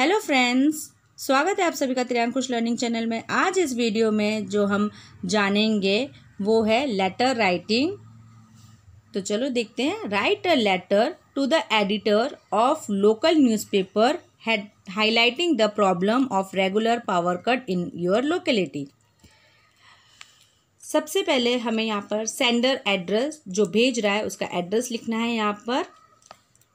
Hello friends स्वागत है आप सभी का त्रियांकुश लर्निंग चैनल में आज इस वीडियो में जो हम जानेंगे वो है लेटर राइटिंग तो चलो देखते हैं write a letter to the editor of local newspaper had highlighting the problem of regular power cut in your locality सबसे पहले हमें यहाँ पर सेंडर एड्रेस जो भेज रहा है उसका एड्रेस लिखना है यहाँ पर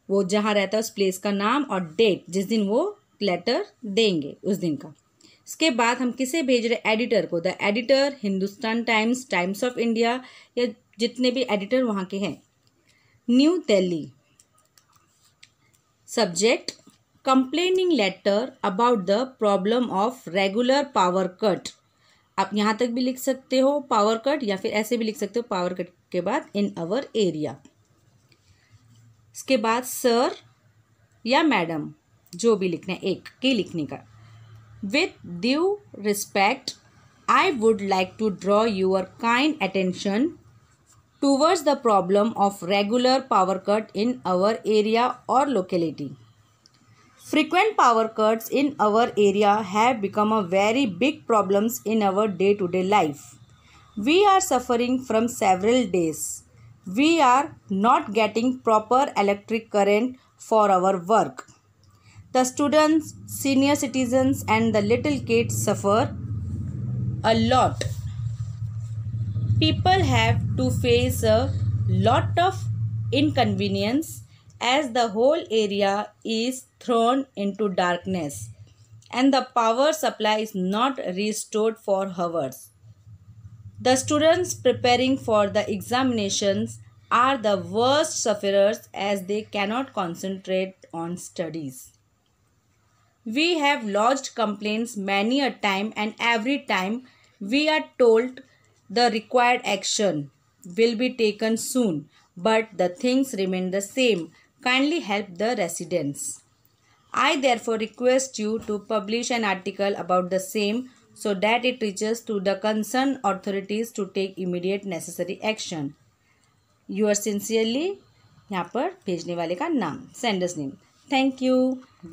वो जहाँ रहता है उस प्लेस का नाम और डेट जिस दिन वो लेटर देंगे उस दिन का इसके बाद हम किसे भेज रहे एडिटर को the editor Hindustan Times Times of India या जितने भी एडिटर वहाँ के हैं new Delhi subject complaining letter about the problem of regular power cut आप यहाँ तक भी लिख सकते हो पावर कट या फिर ऐसे भी लिख सकते हो पावर कट के बाद इन अवर एरिया इसके बाद सर या मैडम जो भी लिखना है एक के लिखने का with due respect I would like to draw your kind attention towards the problem of regular power cut in our area और locality frequent power cuts in our area have become a very big problems in our day to day life we are suffering from several days we are not getting proper electric current for our work The students, senior citizens and the little kids suffer a lot. People have to face a lot of inconvenience as the whole area is thrown into darkness and the power supply is not restored for hours. The students preparing for the examinations are the worst sufferers as they cannot concentrate on studies. We have lodged complaints many a time and every time we are told the required action will be taken soon but the things remain the same. Kindly help the residents. I therefore request you to publish an article about the same so that it reaches to the concerned authorities to take immediate necessary action. Yours sincerely, यहाँ पर भेजने वाले का नाम sender's name. Thank you.